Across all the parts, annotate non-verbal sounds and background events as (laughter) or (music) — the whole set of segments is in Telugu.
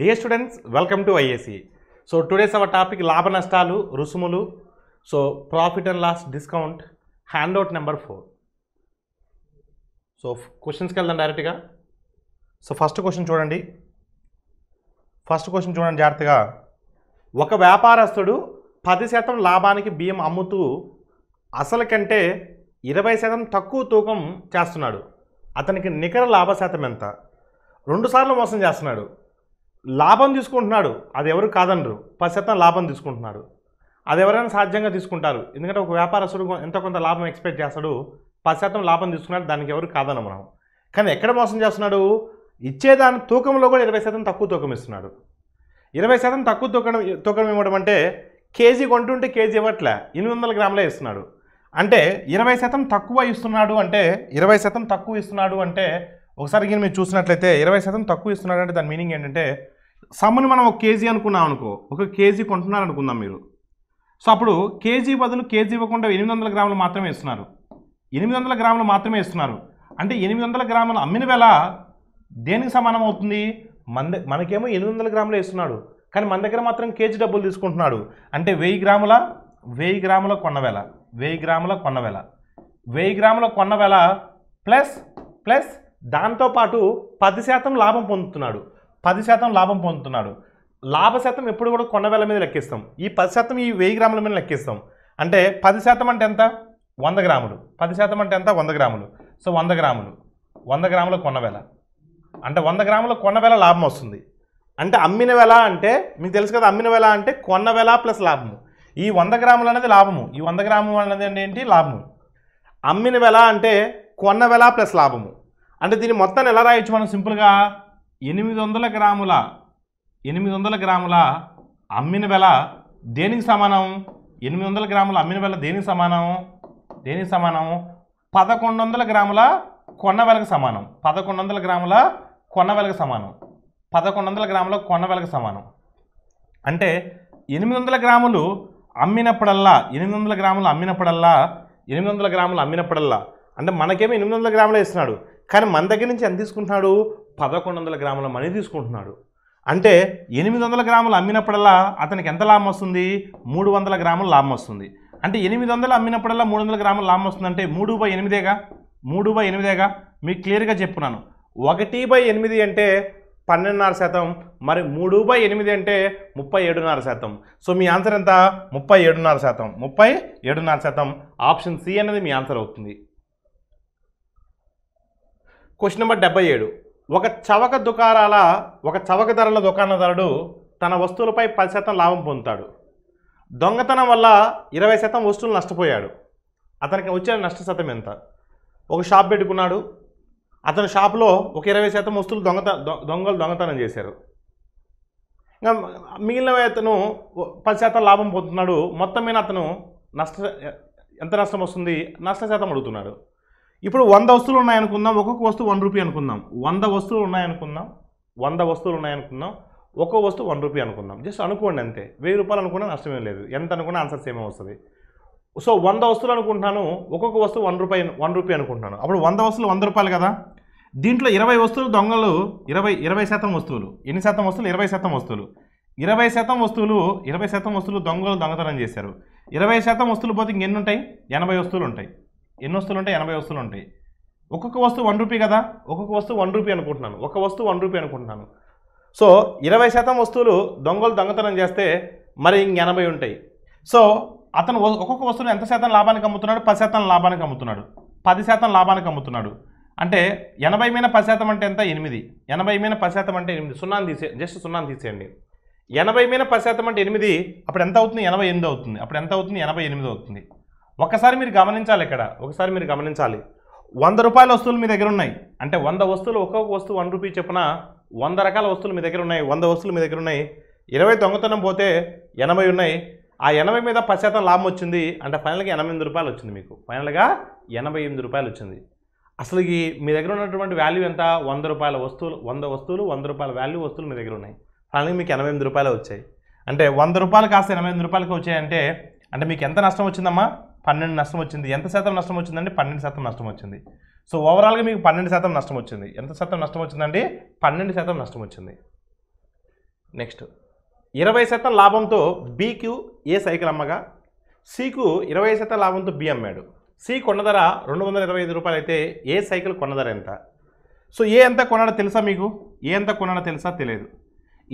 dear students welcome to IAC so today's our topic లాభ నష్టాలు రుసుములు so profit and loss discount handout number four so క్వశ్చన్స్కి వెళ్దాం డైరెక్ట్గా సో ఫస్ట్ క్వశ్చన్ చూడండి ఫస్ట్ క్వశ్చన్ చూడండి జాగ్రత్తగా ఒక వ్యాపారస్తుడు పది శాతం లాభానికి బియ్యం అమ్ముతూ అసలు కంటే ఇరవై శాతం తక్కువ తూకం చేస్తున్నాడు అతనికి నికర లాభ శాతం ఎంత రెండుసార్లు మోసం చేస్తున్నాడు లాభం తీసుకుంటున్నాడు అది ఎవరు కాదనరు పది శాతం లాభం తీసుకుంటున్నారు అది ఎవరైనా సాధ్యంగా తీసుకుంటారు ఎందుకంటే ఒక వ్యాపారస్తుడు ఎంత కొంత లాభం ఎక్స్పెక్ట్ చేస్తాడు పది శాతం లాభం తీసుకున్నాడు దానికి ఎవరు కాదనం మనం కానీ ఎక్కడ మోసం చేస్తున్నాడు ఇచ్చేదాని తూకంలో కూడా ఇరవై శాతం తక్కువ తూకం ఇస్తున్నాడు ఇరవై శాతం తక్కువ తూకం తూకం ఇవ్వడం అంటే కేజీ కొంటుంటే కేజీ ఇవ్వట్లే ఎనిమిది వందల గ్రాములే ఇస్తున్నాడు అంటే ఇరవై శాతం తక్కువ ఇస్తున్నాడు అంటే ఇరవై శాతం తక్కువ ఇస్తున్నాడు అంటే ఒకసారి మీరు చూసినట్లయితే ఇరవై శాతం తక్కువ ఇస్తున్నాడు అంటే దాని మీనింగ్ ఏంటంటే సమ్ముని మనం ఒక కేజీ అనుకున్నాం అనుకో ఒక కేజీ కొంటున్నారు అనుకుందాం మీరు సో అప్పుడు కేజీ బదులు కేజీ ఇవ్వకుండా ఎనిమిది వందల గ్రాములు మాత్రమే ఇస్తున్నారు ఎనిమిది వందల గ్రాములు మాత్రమే ఇస్తున్నారు అంటే ఎనిమిది వందల గ్రాములు అమ్మిన వేళ దేనికి సమానం అవుతుంది మన మనకేమో ఎనిమిది వందల గ్రాములు ఇస్తున్నాడు కానీ మన దగ్గర మాత్రం కేజీ డబ్బులు తీసుకుంటున్నాడు అంటే వెయ్యి గ్రాముల వెయ్యి గ్రాముల కొన్నవేళ వెయ్యి గ్రాముల కొన్నవేళ వెయ్యి గ్రాముల కొన్నవేళ ప్లస్ ప్లస్ దాంతోపాటు పది శాతం లాభం పొందుతున్నాడు పది శాతం లాభం పొందుతున్నాడు లాభ శాతం ఎప్పుడు కూడా కొండ మీద లెక్కిస్తాం ఈ పది శాతం ఈ వెయ్యి గ్రాముల మీద లెక్కిస్తాం అంటే పది శాతం అంటే ఎంత వంద గ్రాములు పది శాతం అంటే ఎంత వంద గ్రాములు సో వంద గ్రాములు వంద గ్రాముల కొన్నవేల అంటే వంద గ్రాముల కొన్నవేల లాభం వస్తుంది అంటే అమ్మిన వేల అంటే మీకు తెలుసు కదా అమ్మిన వేల అంటే కొన్న వేల ప్లస్ లాభము ఈ వంద గ్రాములు అనేది లాభము ఈ వంద గ్రాములు అనేది ఏంటి లాభము అమ్మిన వెల అంటే కొన్న వెల ప్లస్ లాభము అంటే దీన్ని మొత్తాన్ని ఎలా రాయొచ్చు మనం సింపుల్గా ఎనిమిది వందల గ్రాముల ఎనిమిది వందల గ్రాముల అమ్మిన వెల దేనికి సమానం ఎనిమిది వందల గ్రాముల అమ్మిన వెల దేనికి సమానం దేనికి సమానం పదకొండు వందల గ్రాముల కొన్న వెలకు సమానం పదకొండు వందల గ్రాముల కొన్న వెలకు సమానం పదకొండు వందల గ్రాముల కొన్న వెలకు సమానం అంటే ఎనిమిది వందల గ్రాములు అమ్మినప్పుడల్లా ఎనిమిది వందల గ్రాములు అమ్మినప్పుడల్లా ఎనిమిది వందల గ్రాములు అమ్మినప్పుడల్లా అంటే మనకేమో ఎనిమిది వందల గ్రాములు ఇస్తున్నాడు కానీ మన దగ్గర నుంచి ఎంత తీసుకుంటున్నాడు పదకొండు వందల గ్రాముల మనీ తీసుకుంటున్నాడు అంటే ఎనిమిది వందల గ్రాములు అమ్మినప్పుడల్లా అతనికి ఎంత లాభం వస్తుంది మూడు వందల గ్రాములు లాభం వస్తుంది అంటే ఎనిమిది వందలు అమ్మినప్పుడల్లా మూడు వందల గ్రాములు లాభం వస్తుంది అంటే మూడు బై ఎనిమిదేగా మూడు బై ఎనిమిదేగా మీకు క్లియర్గా చెప్తున్నాను ఒకటి బై ఎనిమిది అంటే పన్నెండున్నర శాతం మరి మూడు బై ఎనిమిది అంటే ముప్పై ఏడున్నర శాతం సో మీ ఆన్సర్ ఎంత ముప్పై ఏడున్నర శాతం ముప్పై ఏడున్నర శాతం ఆప్షన్ సి అనేది మీ ఆన్సర్ అవుతుంది క్వశ్చన్ నెంబర్ డెబ్బై ఏడు ఒక చవక దుకాణాల ఒక చవక ధరల దుకాణదారుడు తన వస్తువులపై పది శాతం లాభం పొందుతాడు దొంగతనం వల్ల ఇరవై శాతం వస్తువులు నష్టపోయాడు అతనికి వచ్చిన నష్ట శాతం ఎంత ఒక షాప్ పెట్టుకున్నాడు అతని షాప్లో ఒక ఇరవై శాతం వస్తువులు దొంగత దొంగలు దొంగతనం చేశారు ఇంకా మిగిలిన అతను పది శాతం లాభం పొందుతున్నాడు మొత్తం మీద అతను నష్ట ఎంత నష్టం వస్తుంది నష్ట శాతం అడుగుతున్నాడు ఇప్పుడు వంద వస్తువులు ఉన్నాయనుకుందాం ఒక్కొక్క వస్తువు వన్ రూపీ అనుకుందాం వంద వస్తువులు ఉన్నాయనుకుందాం వంద వస్తువులు ఉన్నాయనుకుందాం ఒక్కో వస్తువు వన్ రూపీ అనుకుందాం జస్ట్ అనుకోండి అంతే వెయ్యి రూపాయలు అనుకున్నా నష్టమేం లేదు ఎంత అనుకున్నా ఆన్సర్ సేమే వస్తుంది సో వంద వస్తువులు అనుకుంటున్నాను ఒక్కొక్క వస్తువు వన్ రూపాయి వన్ రూపీ అనుకుంటున్నాను అప్పుడు వంద వస్తువులు వంద రూపాయలు కదా దీంట్లో ఇరవై వస్తువులు దొంగలు ఇరవై ఇరవై శాతం వస్తువులు ఎన్ని శాతం వస్తువులు ఇరవై శాతం వస్తువులు ఇరవై శాతం వస్తువులు ఇరవై శాతం వస్తువులు దొంగలు దొంగతనం చేశారు ఇరవై శాతం వస్తువులు పోతే ఇంకెన్ని ఉంటాయి ఎనభై వస్తువులు ఉంటాయి ఎన్ని వస్తువులు ఉంటాయి ఎనభై వస్తువులు ఉంటాయి ఒక్కొక్క వస్తువు వన్ రూపీ కదా ఒక్కొక్క వస్తువు వన్ రూపీ అనుకుంటున్నాను ఒక వస్తువు వన్ రూపీ అనుకుంటున్నాను సో ఇరవై శాతం వస్తువులు దొంగలు దొంగతనం చేస్తే మరి ఇంక ఎనభై ఉంటాయి సో అతను ఒక్కొక్క వస్తువును ఎంత శాతం లాభానికి అమ్ముతున్నాడు పది శాతం లాభానికి అమ్ముతున్నాడు పది శాతం లాభానికి అమ్ముతున్నాడు అంటే ఎనభై మీద పది శాతం అంటే ఎంత ఎనిమిది ఎనభై మీద పది శాతం అంటే ఎనిమిది సున్నాను తీసే జస్ట్ సున్నాను తీసేయండి ఎనభై మీద పది శాతం అంటే ఎనిమిది అప్పుడు ఎంత అవుతుంది ఎనభై ఎనిమిది అవుతుంది అప్పుడు ఎంత అవుతుంది ఎనభై ఎనిమిది అవుతుంది ఒకసారి మీరు గమనించాలి ఇక్కడ ఒకసారి మీరు గమనించాలి వంద రూపాయల వస్తువులు మీ దగ్గర ఉన్నాయి అంటే వంద వస్తువులు ఒక్కొక్క వస్తువు వన్ రూపీ చెప్పిన వంద రకాల వస్తువులు మీ దగ్గర ఉన్నాయి వంద వస్తువులు మీ దగ్గర ఉన్నాయి ఇరవై దొంగతనం పోతే ఎనభై ఉన్నాయి ఆ ఎనభై మీద పది శాతం లాభం వచ్చింది అంటే ఫైనల్గా ఎనభై ఎనిమిది రూపాయలు వచ్చింది మీకు ఫైనల్గా ఎనభై ఎనిమిది రూపాయలు వచ్చింది అసలు ఈ మీ దగ్గర ఉన్నటువంటి వాల్యూ ఎంత వంద రూపాయల వస్తువులు వంద వస్తువులు వంద రూపాయల వాల్యూ వస్తువులు మీ దగ్గర ఉన్నాయి ఫైనల్గా మీకు ఎనభై ఎనిమిది రూపాయలు వచ్చాయి అంటే వంద రూపాయలు కాస్త ఎనభై ఎనిమిది రూపాయలకి వచ్చాయంటే అంటే మీకు ఎంత నష్టం వచ్చిందమ్మా పన్నెండు నష్టం వచ్చింది ఎంత శాతం నష్టం వచ్చిందండి పన్నెండు శాతం నష్టం వచ్చింది సో ఓవరాల్గా మీకు పన్నెండు శాతం నష్టం వచ్చింది ఎంత శాతం నష్టం వచ్చిందండి పన్నెండు శాతం నష్టం వచ్చింది నెక్స్ట్ ఇరవై శాతం లాభంతో బీకు ఏ సైకిల్ అమ్మగా సికు ఇరవై శాతం లాభంతో బి అమ్మాడు సి కొన్న ధర రెండు వందల ఇరవై ఐదు రూపాయలు అయితే ఏ సైకిల్ కొన్న ధర ఎంత సో ఏ ఎంత కొన్నాడో తెలుసా మీకు ఏ ఎంత కొన్నాడో తెలుసా తెలియదు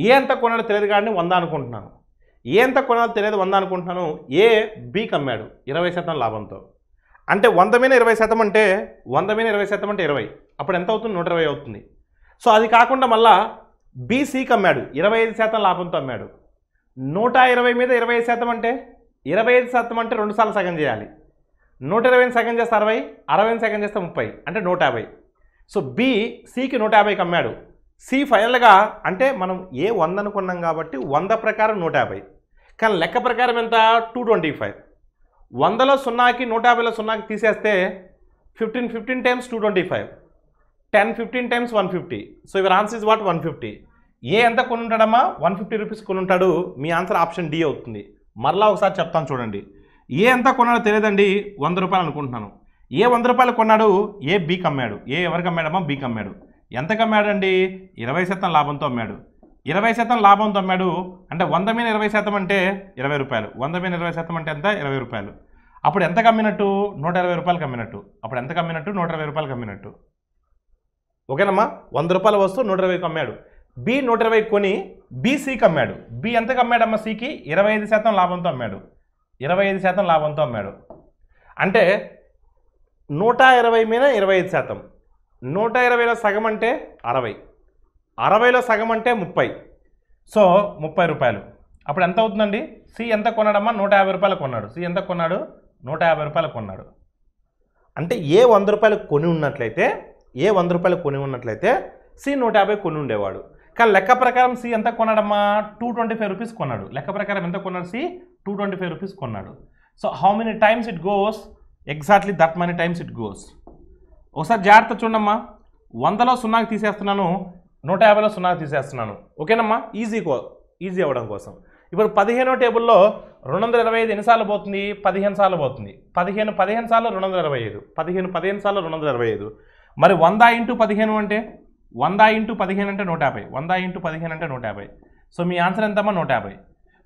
ఏ ఎంత కొన్నాడో తెలియదు కానీ వంద అనుకుంటున్నాను ఎంత కొనాలో తెలియదు వంద అనుకుంటున్నాను ఏ బీకి అమ్మాడు ఇరవై శాతం లాభంతో అంటే వంద మీద ఇరవై శాతం అంటే వంద మీద ఇరవై శాతం అంటే ఇరవై అప్పుడు ఎంత అవుతుంది నూట ఇరవై అవుతుంది సో అది కాకుండా మళ్ళా బీసీకి అమ్మాడు ఇరవై ఐదు శాతం లాభంతో అమ్మాడు నూట ఇరవై మీద ఇరవై ఐదు శాతం అంటే ఇరవై ఐదు శాతం అంటే రెండు సార్లు సగం చేయాలి నూట ఇరవై సగం చేస్తే అరవై అరవై సగం చేస్తే ముప్పై అంటే నూట యాభై సో బి సికి నూట యాభైకి అమ్మాడు సి ఫైనల్గా అంటే మనం ఏ వంద అనుకున్నాం కాబట్టి వంద ప్రకారం నూట యాభై కానీ లెక్క ప్రకారం ఎంత టూ ట్వంటీ ఫైవ్ వందలో సున్నాకి నూట యాభైలో సున్నాకి తీసేస్తే fifteen fifteen times two twenty five ten fifteen times one fifty so your answer is what one fifty ఏ ఎంత కొనుంటాడమ్మా వన్ ఫిఫ్టీ రూపీస్ కొనుంటాడు మీ ఆన్సర్ ఆప్షన్ డి అవుతుంది మరలా ఒకసారి చెప్తాను చూడండి ఏ ఎంత కొన్నాడో తెలియదండి వంద రూపాయలు అనుకుంటున్నాను ఏ వంద రూపాయలు కొన్నాడు ఏ బీకి అమ్మాడు ఏ ఎవరికి అమ్మాడమ్మా బీకి అమ్మాడు ఎంత అమ్మాడండి ఇరవై శాతం లాభంతో అమ్మాడు ఇరవై శాతం లాభంతో అమ్మాడు అంటే వంద మీద ఇరవై శాతం అంటే ఇరవై రూపాయలు వంద మీద ఇరవై శాతం అంటే ఎంత ఇరవై రూపాయలు అప్పుడు ఎంత కమ్మినట్టు నూట ఇరవై రూపాయలు కమ్మినట్టు అప్పుడు ఎంత కమ్మినట్టు నూట ఇరవై రూపాయలు కమ్మినట్టు ఓకేనమ్మా వంద రూపాయల వస్తువు నూట ఇరవైకి అమ్మాడు బి నూట ఇరవై కొని బీసీ అమ్మాడు బి ఎంతకు అమ్మాడమ్మ సికి ఇరవై ఐదు శాతం లాభంతో అమ్మాడు ఇరవై ఐదు శాతం లాభంతో అమ్మాడు అంటే నూట ఇరవై మీద ఇరవై ఐదు శాతం నూట ఇరవైలో సగం అంటే అరవై అరవైలో సగం అంటే ముప్పై సో ముప్పై రూపాయలు అప్పుడు ఎంత అవుతుందండి సి ఎంత కొన్నాడమ్మా నూట యాభై రూపాయలు కొన్నాడు సి ఎంత కొన్నాడు నూట యాభై రూపాయలు కొన్నాడు అంటే ఏ వంద రూపాయలు కొని ఉన్నట్లయితే ఏ వంద రూపాయలు కొని ఉన్నట్లయితే సి నూట యాభై కొని ఉండేవాడు కానీ లెక్క ప్రకారం సి ఎంత కొన్నాడమ్మా టూ ట్వంటీ ఫైవ్ రూపీస్ కొన్నాడు లెక్క ప్రకారం ఎంత కొన్నాడు C two twenty five rupees కొన్నాడు so how many times it goes exactly that many times it goes ఒకసారి జాగ్రత్త చూడమ్మా వందలో సున్నాకి తీసేస్తున్నాను నూట యాభైలో సున్నా తీసేస్తున్నాను ఓకేనమ్మా ఈజీ కో ఈజీ అవ్వడం కోసం ఇప్పుడు పదిహేనో టేబుల్లో రెండు వందల ఇరవై ఐదు ఎన్నిసార్లు పోతుంది పదిహేను సార్లు పోతుంది పదిహేను పదిహేను సార్లు రెండు వందల ఇరవై ఐదు పదిహేను పదిహేను సార్లు రెండు వందల ఇరవై ఐదు మరి వంద ఇంటూ పదిహేను అంటే వంద ఇంటూ పదిహేను అంటే నూట యాభై వంద ఇంటూ పదిహేను అంటే నూట యాభై సో మీ ఆన్సర్ ఎంతమ్మా నూట యాభై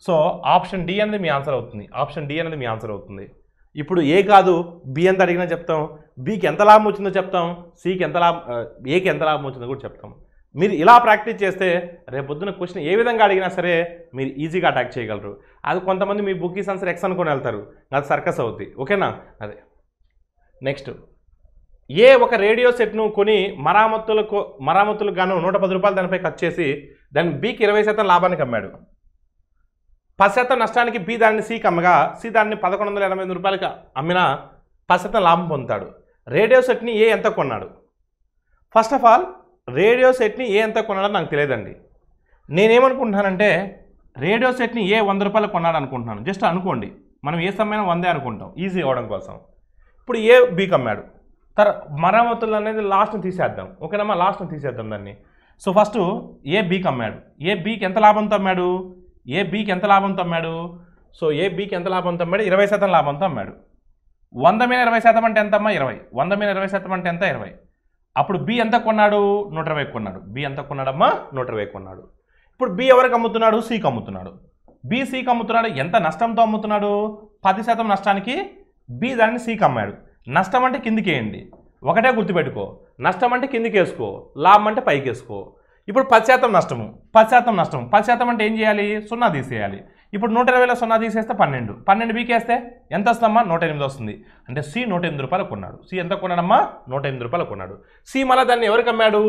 సో ఆప్షన్ డి అనేది మీ ఆన్సర్ అవుతుంది ఆప్షన్ డి అనేది మీ ఆన్సర్ అవుతుంది ఇప్పుడు ఏ కాదు బి ఎంత అడిగినా చెప్తాం బీకి ఎంత లాభం వచ్చిందో చెప్తాం సికి ఎంత లాభం ఏకి ఎంత లాభం వచ్చిందో కూడా చెప్తాం మీరు ఇలా ప్రాక్టీస్ చేస్తే రేపొద్దున క్వశ్చన్ ఏ విధంగా అడిగినా సరే మీరు ఈజీగా అటాక్ చేయగలరు అది కొంతమంది మీ బుకీస్ ఆన్సర్ ఎక్స్ అనుకొని వెళ్తారు అది సర్కస్ అవుద్ది ఓకేనా అదే నెక్స్ట్ ఏ ఒక రేడియో సెట్ను కొని మరామత్తులకు మరామత్తులకు గాను నూట పది రూపాయలు దానిపై ఖర్చు చేసి దాన్ని బీకి ఇరవై శాతం లాభానికి అమ్మాడు పది శాతం నష్టానికి బి దాన్ని సికి అమ్మగా సి దాన్ని పదకొండు వందల ఎనభై రూపాయలకి అమ్మినా పది శాతం లాభం పొందుతాడు రేడియో సెట్ని ఏ ఎంత కొన్నాడు ఫస్ట్ ఆఫ్ ఆల్ రేడియో సెట్ని ఏ ఎంత కొన్నాడో నాకు తెలియదండి నేనేమనుకుంటున్నానంటే రేడియో సెట్ని ఏ వంద రూపాయలు కొన్నాడు అనుకుంటున్నాను జస్ట్ అనుకోండి మనం ఏ సమయం వందే అనుకుంటాం ఈజీ అవ్వడం కోసం ఇప్పుడు ఏ బీక్ అమ్మాడు తర మరమ్మతులు అనేది లాస్ట్ని తీసేద్దాం ఓకేనమ్మా లాస్ట్ని తీసేద్దాం దాన్ని సో ఫస్ట్ ఏ బీక్ అమ్మాడు ఏ బీక్ ఎంత లాభంతో అమ్మాడు ఏ బీక్ ఎంత లాభంతో అమ్మాడు సో ఏ బీక్ ఎంత లాభంతో అమ్మాడు ఇరవై శాతం లాభంతో అమ్మాడు వంద మీద ఇరవై శాతం అంటే ఎంతమ్మా ఇరవై వంద మీద ఇరవై శాతం అంటే ఎంత ఇరవై అప్పుడు బి ఎంత కొన్నాడు నూట ఇరవై కొన్నాడు బి ఎంత కొన్నాడమ్మా నూట ఇరవై కొన్నాడు ఇప్పుడు బి ఎవరికి అమ్ముతున్నాడు సికి అమ్ముతున్నాడు బి సికి అమ్ముతున్నాడు ఎంత నష్టంతో అమ్ముతున్నాడు పది శాతం నష్టానికి బి దాన్ని సికి అమ్మాడు నష్టం అంటే కిందికి వేయండి ఒకటే గుర్తుపెట్టుకో నష్టం అంటే కిందికి వేసుకో లాభం అంటే పైకి వేసుకో ఇప్పుడు పది శాతం నష్టము పది శాతం నష్టం పది శాతం అంటే ఏం చేయాలి సున్నా తీసేయాలి ఇప్పుడు నూట ఇరవైలో సున్నా తీసేస్తే పన్నెండు పన్నెండు బీకేస్తే ఎంత వస్తుందమ్మా నూట ఎనిమిది వస్తుంది అంటే సి నూట ఎనిమిది రూపాయలు కొన్నాడు సి ఎంత కొన్నాడమ్మా నూట ఎనిమిది రూపాయలు కొన్నాడు సి మళ్ళీ దాన్ని ఎవరికి అమ్మాడు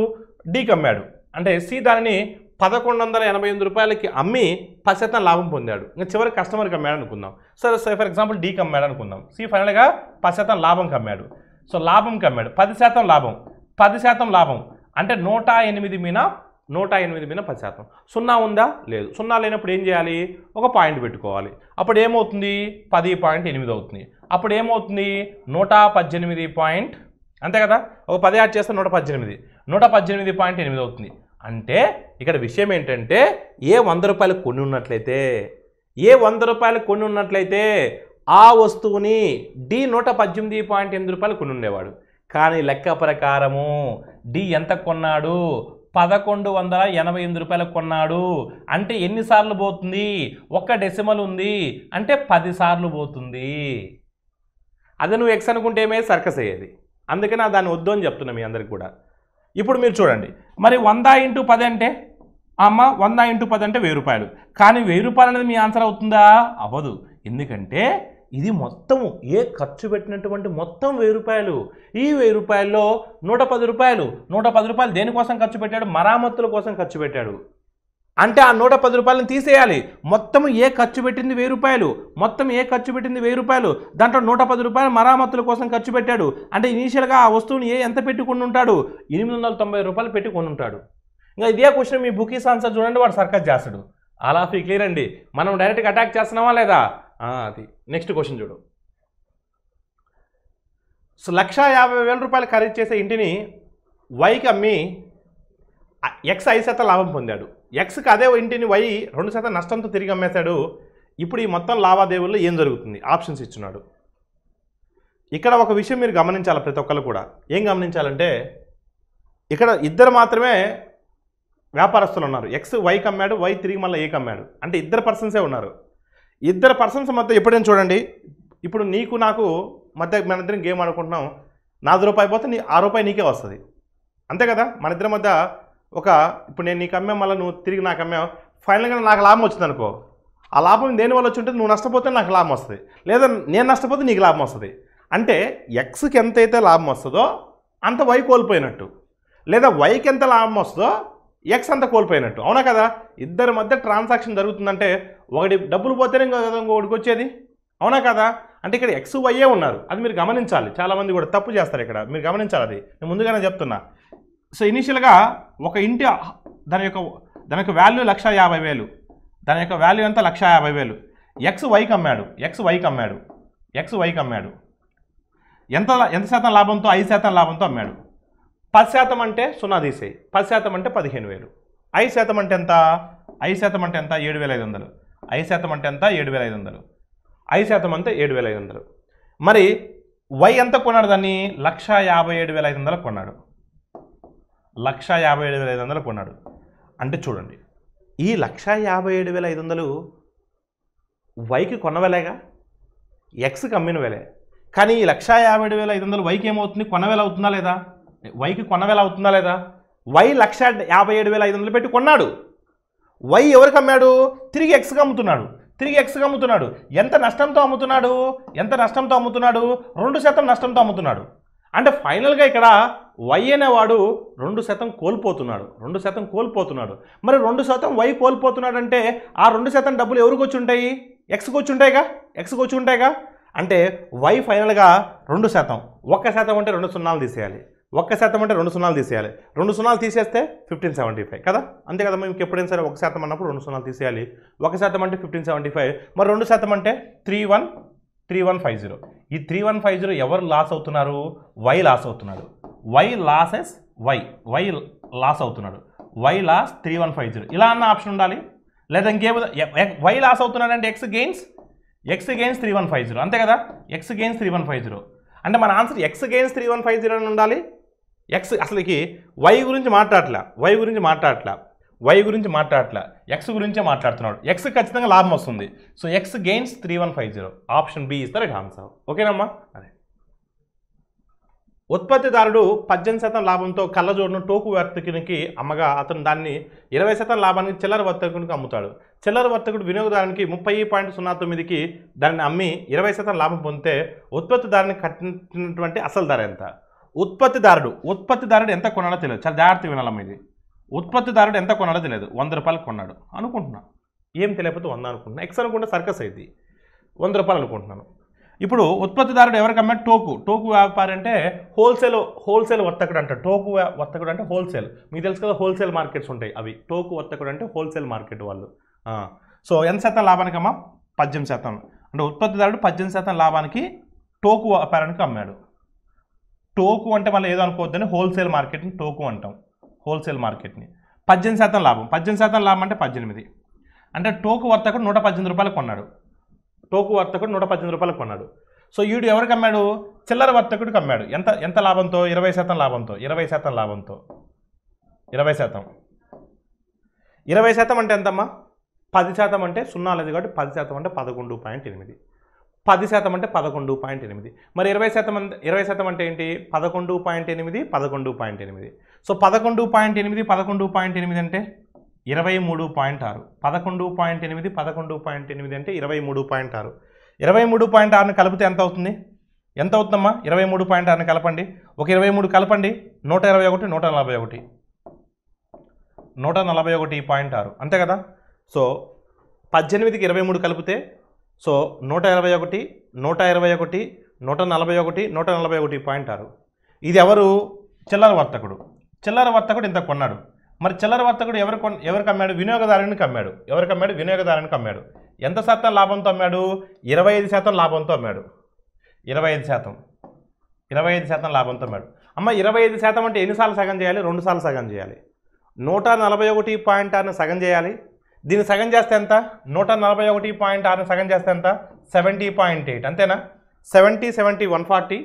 డీకి అమ్మాడు అంటే సి దానిని పదకొండు వందల ఎనభై ఎనిమిది రూపాయలకి అమ్మి పది శాతం లాభం పొందాడు ఇంకా చివరి కస్టమర్కి అమ్మాడు అనుకుందాం సరే సో ఫర్ ఎగ్జాంపుల్ డీకి అమ్మాడు అనుకుందాం సి ఫైనల్గా పది శాతం లాభం కమ్మాడు సో లాభం కమ్మాడు పది శాతం లాభం పది శాతం లాభం అంటే నూట ఎనిమిది మీన నూట ఎనిమిది మీద పది శాతం సున్నా ఉందా లేదు సున్నా లేనప్పుడు ఏం చేయాలి ఒక పాయింట్ పెట్టుకోవాలి అప్పుడు ఏమవుతుంది పది పాయింట్ ఎనిమిది అవుతుంది అప్పుడు ఏమవుతుంది నూట పద్దెనిమిది పాయింట్ అంతే కదా ఒక పది యాడ్ చేస్తే నూట పద్దెనిమిది నూట పద్దెనిమిది పాయింట్ ఎనిమిది అవుతుంది అంటే ఇక్కడ విషయం ఏంటంటే ఏ వంద రూపాయలు కొన్ని ఉన్నట్లయితే ఏ వంద రూపాయలు కొన్ని ఉన్నట్లయితే ఆ వస్తువుని డి నూట పద్దెనిమిది పాయింట్ ఎనిమిది రూపాయలు కొన్ని ఉండేవాడు కానీ లెక్క ప్రకారము డి ఎంత కొన్నాడు పదకొండు వందల ఎనభై ఎనిమిది రూపాయలకు కొన్నాడు అంటే ఎన్నిసార్లు పోతుంది ఒక్క డెసిమల్ ఉంది అంటే పదిసార్లు పోతుంది అదే నువ్వు ఎక్స్ అనుకుంటే ఏమే సర్కస్ అయ్యేది అందుకని దాన్ని వద్దు అని చెప్తున్నా మీ అందరికి కూడా ఇప్పుడు మీరు చూడండి మరి వంద ఇంటూ పది అంటే అమ్మ వంద ఇంటూ పది అంటే వెయ్యి రూపాయలు కానీ వెయ్యి రూపాయలు అనేది మీ ఆన్సర్ అవుతుందా అవ్వదు ఎందుకంటే ఇది మొత్తము ఏ ఖర్చు పెట్టినటువంటి మొత్తం వెయ్యి రూపాయలు ఈ వెయ్యి రూపాయల్లో నూట పది రూపాయలు నూట పది రూపాయలు దేనికోసం ఖర్చు పెట్టాడు మరామత్తుల కోసం ఖర్చు పెట్టాడు అంటే ఆ నూట పది రూపాయలను తీసేయాలి మొత్తం ఏ ఖర్చు పెట్టింది వెయ్యి రూపాయలు మొత్తం ఏ ఖర్చు పెట్టింది వెయ్యి రూపాయలు దాంట్లో నూట పది రూపాయలు మరామత్తుల కోసం ఖర్చు పెట్టాడు అంటే ఇనీషియల్గా ఆ వస్తువుని ఏ ఎంత పెట్టుకుని ఉంటాడు ఎనిమిది వందల తొంభై రూపాయలు పెట్టుకుని ఉంటాడు ఇంకా ఇదే క్వశ్చన్ మీ బుకీస్ ఆన్సర్ చూడండి వాడు సర్కస్ చేస్తాడు అలా క్లియర్ అండి మనం డైరెక్ట్గా అటాక్ చేస్తున్నామా లేదా అది నెక్స్ట్ క్వశ్చన్ చూడు సో లక్ష యాభై వేల రూపాయలు ఖరీదు చేసే ఇంటిని వైకి అమ్మి ఎక్స్ ఐదు శాతం లాభం పొందాడు ఎక్స్కి అదే ఇంటిని వై రెండు శాతం నష్టంతో తిరిగి అమ్మేశాడు ఇప్పుడు ఈ మొత్తం లావాదేవీల్లో ఏం జరుగుతుంది ఆప్షన్స్ ఇచ్చున్నాడు ఇక్కడ ఒక విషయం మీరు గమనించాలి ప్రతి ఒక్కరు కూడా ఏం గమనించాలంటే ఇక్కడ ఇద్దరు మాత్రమే వ్యాపారస్తులు ఉన్నారు ఎక్స్ వైకి అమ్మాడు వై తిరిగి మళ్ళీ ఏకమ్మాడు అమ్మాడు అంటే ఇద్దరు పర్సన్సే ఉన్నారు ఇద్దరు పర్సన్స్ మధ్య ఎప్పుడైనా చూడండి ఇప్పుడు నీకు నాకు మధ్య మన ఇద్దరం గేమ్ ఆడుకుంటున్నాం నాలుగు రూపాయి పోతే నీ ఆ రూపాయి నీకే వస్తుంది అంతే కదా మన ఇద్దరి మధ్య ఒక ఇప్పుడు నేను నీకు అమ్మా మళ్ళీ నువ్వు తిరిగి నాకు అమ్మావు ఫైనల్గా నాకు లాభం వచ్చింది అనుకో ఆ లాభం దేని వల్ల వచ్చి ఉంటుంది నువ్వు నష్టపోతే నాకు లాభం వస్తుంది లేదా నేను నష్టపోతే నీకు లాభం వస్తుంది అంటే ఎక్స్కి ఎంత అయితే లాభం వస్తుందో అంత వై కోల్పోయినట్టు లేదా వైకి ఎంత లాభం వస్తుందో ఎక్స్ అంత కోల్పోయినట్టు అవునా కదా ఇద్దరి మధ్య ట్రాన్సాక్షన్ జరుగుతుందంటే ఒకటి డబ్బులు పోతేనే కదా ఇంకొకటికి వచ్చేది అవునా కదా అంటే ఇక్కడ ఎక్స్ వైయే ఉన్నారు అది మీరు గమనించాలి చాలామంది కూడా తప్పు చేస్తారు ఇక్కడ మీరు గమనించాలి అది నేను ముందుగానే చెప్తున్నా సో ఇనీషియల్గా ఒక ఇంటి దాని యొక్క దాని యొక్క వాల్యూ లక్ష యాభై వేలు దాని యొక్క వాల్యూ ఎంత లక్ష యాభై వేలు ఎక్స్ వైకి అమ్మాడు ఎక్స్ వైకి అమ్మాడు ఎక్స్ వైకి అమ్మాడు ఎంత ఎంత శాతం లాభంతో ఐదు శాతం లాభంతో అమ్మాడు పది శాతం అంటే సున్నా తీసేయి పది శాతం అంటే పదిహేను వేలు ఐదు శాతం అంటే ఎంత ఐదు శాతం అంటే ఎంత ఏడు వేల ఐదు వందలు ఐదు శాతం అంటే ఎంత ఏడు వేల ఐదు వందలు ఐదు శాతం అంతా ఏడు వేల ఐదు వందలు మరి వై ఎంత కొన్నాడు దాన్ని లక్ష యాభై ఏడు వేల ఐదు వందలు కొన్నాడు లక్ష యాభై ఏడు వేల ఐదు వందలు కొన్నాడు అంటే చూడండి ఈ లక్ష యాభై ఏడు వేల ఐదు వందలు వైకి కొనవలేగా ఎక్స్కి అమ్మిన వేలే కానీ ఈ లక్ష యాభై ఏడు వేల ఐదు వందలు వైకి ఏమవుతుంది కొనవేల అవుతుందా లేదా వైకి కొనవేల అవుతుందా లేదా వై లక్ష యాభై ఏడు వేల ఐదు వందలు పెట్టి కొన్నాడు వై ఎవరికి అమ్మాడు తిరిగి ఎక్స్కి అమ్ముతున్నాడు తిరిగి ఎక్స్కి అమ్ముతున్నాడు ఎంత నష్టంతో అమ్ముతున్నాడు ఎంత నష్టంతో అమ్ముతున్నాడు రెండు శాతం నష్టంతో అమ్ముతున్నాడు అంటే ఫైనల్గా ఇక్కడ వై అనేవాడు రెండు శాతం కోల్పోతున్నాడు రెండు శాతం కోల్పోతున్నాడు మరి రెండు శాతం వై కోల్పోతున్నాడు అంటే ఆ రెండు శాతం డబ్బులు ఎవరికి వచ్చి ఉంటాయి ఎక్స్కి వచ్చి ఉంటాయిగా ఎక్స్కి వచ్చి ఉంటాయిగా అంటే వై ఫైనల్గా రెండు శాతం ఒక్క శాతం అంటే రెండు సున్నాలు తీసేయాలి ఒక్క శాతం అంటే రెండు సున్నాలు తీసేయాలి రెండు సున్నాలు తీసేస్తే ఫిఫ్టీన్ సెవెంటీ ఫైవ్ కదా అంతే కదా మేము ఎప్పుడైనా సరే ఒక శాతం అన్నప్పుడు రెండు సున్నాలు తీసేయాలి ఒక శాతం అంటే ఫిఫ్టీన్ సెవెంటీ ఫైవ్ మరి రెండు శాతం అంటే three one three one five zero ఈ త్రీ వన్ ఫైవ్ జీరో ఎవరు లాస్ అవుతున్నారు వై లాస్ అవుతున్నారు Y losses Y Y loss అవుతున్నాడు Y loss three one five zero ఇలా అన్న ఆప్షన్ ఉండాలి లేదా ఇంకేమో వై లాస్ అవుతున్నాడంటే X gains X gains three one five zero అంతే కదా X gains three one five zero అంటే మన answer X gains three one five zero అని ఉండాలి ఎక్స్ అసలుకి వై గురించి మాట్లాడట్లా వై గురించి మాట్లాడట్లా వై గురించి మాట్లాడట్లా ఎక్స్ గురించే మాట్లాడుతున్నాడు ఎక్స్ ఖచ్చితంగా లాభం వస్తుంది so X gains three one five zero option B ఇస్తారు ద ఆన్సర్ ఓకేనమ్మా అదే ఉత్పత్తిదారుడు పద్దెనిమిది శాతం లాభంతో కళ్ళజోడును టోకు వర్తకునికి అమ్మగా అతను దాన్ని ఇరవై శాతం లాభానికి చిల్లర వర్తకునికి అమ్ముతాడు చిల్లర వర్తకుడు వినియోగదారునికి ముప్పై పాయింట్ సున్నా తొమ్మిదికి దాన్ని అమ్మి ఇరవై శాతం లాభం పొందితే ఉత్పత్తిదారుని కట్టినటువంటి అసలు ధర ఎంత ఉత్పత్తిదారుడు ఉత్పత్తిదారుడు ఎంత కొనాలో తెలియదు చాలా జాగ్రత్తగా వినాలమ్మ ఇది ఉత్పత్తిదారుడు ఎంత కొనాలో తెలియదు వంద రూపాయలు కొన్నాడు అనుకుంటున్నా ఏం తెలియకపోతే వంద అనుకుంటున్నా ఎక్స్ అనుకుంటే సర్కస్ అయింది వంద రూపాయలు అనుకుంటున్నాను ఇప్పుడు ఉత్పత్తిదారుడు ఎవరికి అమ్మాడు టోకు టోకు వ్యాపారం అంటే హోల్సేల్ హోల్సేల్ వర్తకుడు అంట టోకు వర్తకుడు అంటే హోల్సేల్ మీకు తెలుసు కదా హోల్సేల్ మార్కెట్స్ ఉంటాయి అవి టోకు వర్తకుడు అంటే హోల్సేల్ మార్కెట్ వాళ్ళు సో ఎంత శాతం లాభానికి అమ్మా పద్దెనిమిది శాతం అంటే ఉత్పత్తిదారుడు పద్దెనిమిది శాతం లాభానికి టోకు వ్యాపారానికి అమ్మాడు టోకు అంటే మళ్ళీ ఏదో అనుకోవద్దని హోల్సేల్ మార్కెట్ని టోకు అంటాం హోల్సేల్ మార్కెట్ని పద్దెనిమిది శాతం లాభం పద్దెనిమిది శాతం లాభం అంటే పద్దెనిమిది అంటే టోకు వర్తకుడు నూట పద్దెనిమిది రూపాయలు కొన్నాడు టోకు వర్తకుడు నూట పద్దెనిమిది రూపాయలు కొన్నాడు సో వీడు ఎవరికి అమ్మాడు చిల్లర వర్తకుడికి అమ్మాడు ఎంత ఎంత లాభంతో ఇరవై శాతం లాభంతో ఇరవై శాతం లాభంతో ఇరవై శాతం ఇరవై శాతం అంటే ఎంతమ్మా పది శాతం అంటే సున్నా లేదు కాబట్టి పది శాతం అంటే పదకొండు పాయింట్ ఎనిమిది పది శాతం అంటే పదకొండు పాయింట్ ఎనిమిది మరి ఇరవై శాతం అంటే ఇరవై శాతం అంటే ఏంటి పదకొండు పాయింట్ ఎనిమిది పదకొండు పాయింట్ ఎనిమిది సో పదకొండు పాయింట్ ఎనిమిది పదకొండు పాయింట్ ఎనిమిది అంటే ఇరవై మూడు పాయింట్ ఆరు పదకొండు పాయింట్ ఎనిమిది పదకొండు పాయింట్ ఎనిమిది అంటే ఇరవై మూడు పాయింట్ ఆరు ఇరవై మూడు పాయింట్ ఆరుని కలిపితే ఎంత అవుతుంది ఎంత అవుతుందమ్మా ఇరవై మూడు పాయింట్ ఆరుని కలపండి ఒక ఇరవై మూడు కలపండి నూట ఇరవై ఒకటి నూట నలభై ఒకటి నూట నలభై ఒకటి పాయింట్ ఆరు అంతే కదా సో పద్దెనిమిదికి ఇరవై మూడు కలిపితే సో నూట ఇరవై ఒకటి నూట ఇరవై ఒకటి నూట నలభై ఒకటి నూట నలభై ఒకటి పాయింట్ ఆరు ఇది ఎవరు చిల్లర వర్తకుడు చిల్లర వర్తకుడు ఇంత కొన్నాడు మరి చిల్లర వర్తకుడు ఎవరు కొన్ ఎవరికి అమ్మాడు వినియోగదారునికి అమ్మాడు ఎవరికి అమ్మాడు వినియోగదారునికి అమ్మాడు ఎంత శాతం లాభంతో అమ్మాడు ఇరవై ఐదు శాతం లాభంతో అమ్మాడు ఇరవై ఐదు శాతం ఇరవై ఐదు శాతం లాభంతో అమ్మాడు అమ్మ ఇరవై ఐదు శాతం అంటే ఎన్నిసార్లు సగం చేయాలి రెండు సార్లు సగం చేయాలి నూట నలభై ఒకటి పాయింట్ ఆరుని సగం చేయాలి దీన్ని సగం చేస్తే ఎంత నూట నలభై ఒకటి పాయింట్ ఆరుని సగం చేస్తే ఎంత సెవెంటీ పాయింట్ ఎయిట్ అంతేనా seventy seventy one forty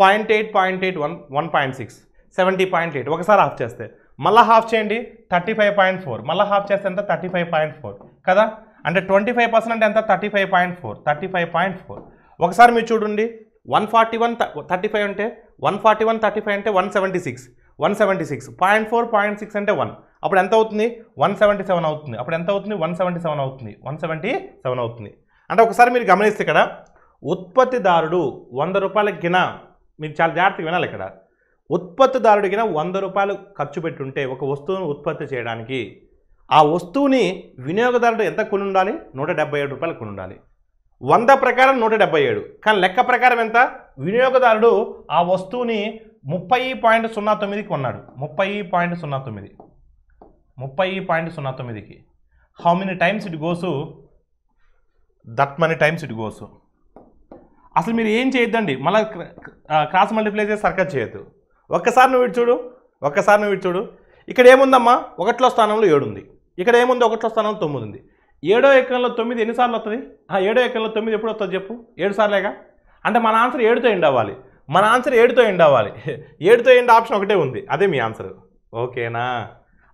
point eight point eight one one point six seventy point eight ఒకసారి హాఫ్ చేస్తే మళ్ళీ హాఫ్ చేయండి థర్టీ ఫైవ్ పాయింట్ ఫోర్ మళ్ళీ హాఫ్ చేస్తే ఎంత థర్టీ ఫైవ్ పాయింట్ ఫోర్ కదా అంటే ట్వంటీ ఫైవ్ పర్సెంట్ అంటే ఎంత thirty five point four thirty five point four ఒకసారి మీరు చూడండి one forty one thirty five అంటే one forty one thirty five అంటే one seventy six one seventy six point four point six అంటే వన్ అప్పుడు ఎంత అవుతుంది వన్ సెవెంటీ సెవెన్ అవుతుంది అప్పుడు ఎంత అవుతుంది వన్ సెవెంటీ సెవెన్ అవుతుంది వన్ సెవెంటీ సెవెన్ అవుతుంది అంటే ఒకసారి మీరు గమనిస్తే ఇక్కడ ఉత్పత్తిదారుడు వంద రూపాయల గిన మీరు చాలా జాగ్రత్తగా వినాలి ఇక్కడ గిన వంద రూపాయలు ఖర్చు పెట్టుంటే ఒక వస్తువును ఉత్పత్తి చేయడానికి ఆ వస్తువుని వినియోగదారుడు ఎంత కొని ఉండాలి నూట డెబ్బై ఏడు రూపాయలు కొని ఉండాలి వంద ప్రకారం నూట డెబ్బై ఏడు కానీ లెక్క ప్రకారం ఎంత వినియోగదారుడు ఆ వస్తువుని ముప్పై పాయింట్ సున్నా తొమ్మిది కొన్నాడు ముప్పై పాయింట్ సున్నా తొమ్మిది ముప్పై పాయింట్ సున్నా తొమ్మిదికి how many times it goes that many times it goes అసలు మీరు ఏం చేయొద్దండి మళ్ళీ క్రాస్ మల్టిప్లై చేసి సర్కస్ చేయొద్దు ఒక్కసారి నువ్వు ఇటు చూడు ఒక్కసారి నువ్వు ఇటు చూడు ఇక్కడ ఏముందమ్మా ఒకట్లో స్థానంలో ఏడు ఉంది ఇక్కడ ఏముంది ఒకట్లో స్థానంలో తొమ్మిది ఉంది ఏడో ఎకరంలో తొమ్మిది ఎన్నిసార్లు వస్తుంది ఆ ఏడో ఎకరంలో తొమ్మిది ఎప్పుడు వస్తుంది చెప్పు ఏడు సార్లేగా అంటే మన ఆన్సర్ ఏడుతో ఎండ్ అవ్వాలి మన ఆన్సర్ ఏడుతో ఎండ్ అవ్వాలి (laughs) ఏడుతో ఎండ్ ఆప్షన్ ఒకటే ఉంది అదే మీ ఆన్సర్ ఓకేనా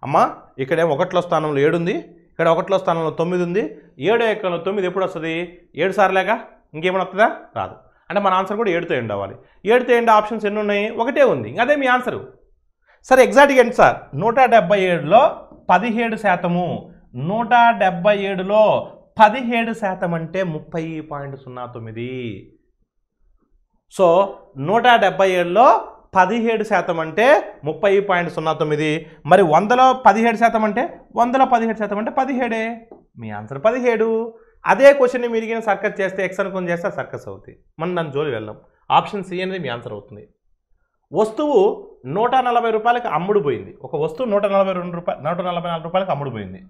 అమ్మా ఇక్కడేమో ఒకట్లో స్థానంలో ఏడుంది ఇక్కడ ఒకట్లో స్థానంలో తొమ్మిది ఉంది ఏడో ఎక్కలో తొమ్మిది ఎప్పుడు వస్తుంది ఏడు సార్లేగా ఇంకేమైనా వస్తుందా రాదు అంటే మన ఆన్సర్ కూడా ఏడుతో ఎండ్ అవ్వాలి ఏడుతో ఎండు ఆప్షన్స్ ఎన్ని ఉన్నాయి ఒకటే ఉంది అదే మీ ఆన్సరు సరే ఎగ్జాక్ట్గా ఏంటి సార్ నూట డెబ్బై ఏడులో పదిహేడు శాతము నూట డెబ్బై ఏడులో పదిహేడు శాతం అంటే ముప్పై పాయింట్ సున్నా తొమ్మిది సో నూట డెబ్బై ఏడులో పదిహేడు శాతం అంటే ముప్పై పాయింట్ సున్నా తొమ్మిది మరి వందలో పదిహేడు శాతం అంటే వందలో పదిహేడు శాతం అంటే పదిహేడే మీ ఆన్సర్ పదిహేడు అదే క్వశ్చన్ని మీరు సర్కస్ చేస్తే ఎక్స్ అనుకుని చేస్తే సర్కస్ అవుతుంది మనం దాని జోలి వెళ్ళాం ఆప్షన్ సి అనేది మీ ఆన్సర్ అవుతుంది వస్తువు నూట నలభై రూపాయలకి అమ్ముడు పోయింది ఒక వస్తువు నూట నలభై రెండు రూపాయలు నూట నలభై నాలుగు రూపాయలకి అమ్ముడు పోయింది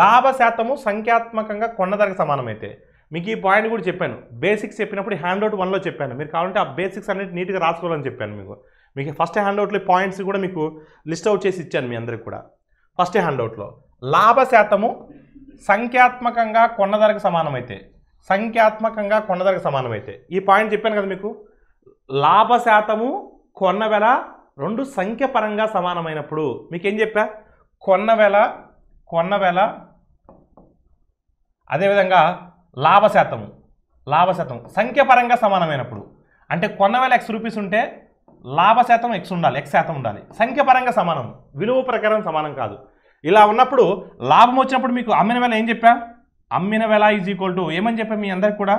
లాభ శాతము సంఖ్యాత్మకంగా కొన్నదానికి సమానమైతే మీకు ఈ పాయింట్ కూడా చెప్పాను బేసిక్స్ చెప్పినప్పుడు హ్యాండ్ అవుట్ వన్లో చెప్పాను మీరు కావాలంటే ఆ బేసిక్స్ అన్నిటి నీట్గా రాసుకోవాలని చెప్పాను మీకు మీకు ఫస్ట్ హ్యాండ్అవుట్లో పాయింట్స్ కూడా మీకు లిస్ట్ అవుట్ చేసి ఇచ్చాను మీ అందరికి కూడా ఫస్ట్ హ్యాండ్అవుట్లో లాభ శాతము సంఖ్యాత్మకంగా కొన్న ధరకు సమానమైతే సంఖ్యాత్మకంగా కొన్న సమానమైతే ఈ పాయింట్ చెప్పాను కదా మీకు లాభ శాతము కొన్న రెండు సంఖ్య పరంగా సమానమైనప్పుడు మీకేం చెప్పా కొన్న వెల కొన్న అదేవిధంగా లాభ శాతము లాభ శాతం సంఖ్యపరంగా సమానమైనప్పుడు అంటే కొన్న ఎక్స్ రూపీస్ ఉంటే లాభ శాతం ఎక్స్ ఉండాలి ఎక్స్ శాతం ఉండాలి సంఖ్యపరంగా సమానం విలువ ప్రకారం సమానం కాదు ఇలా ఉన్నప్పుడు లాభం వచ్చినప్పుడు మీకు అమ్మిన వేళ ఏం చెప్పా అమ్మిన వేళ ఈజ్ ఈక్వల్ టు ఏమని చెప్పా మీ అందరికి కూడా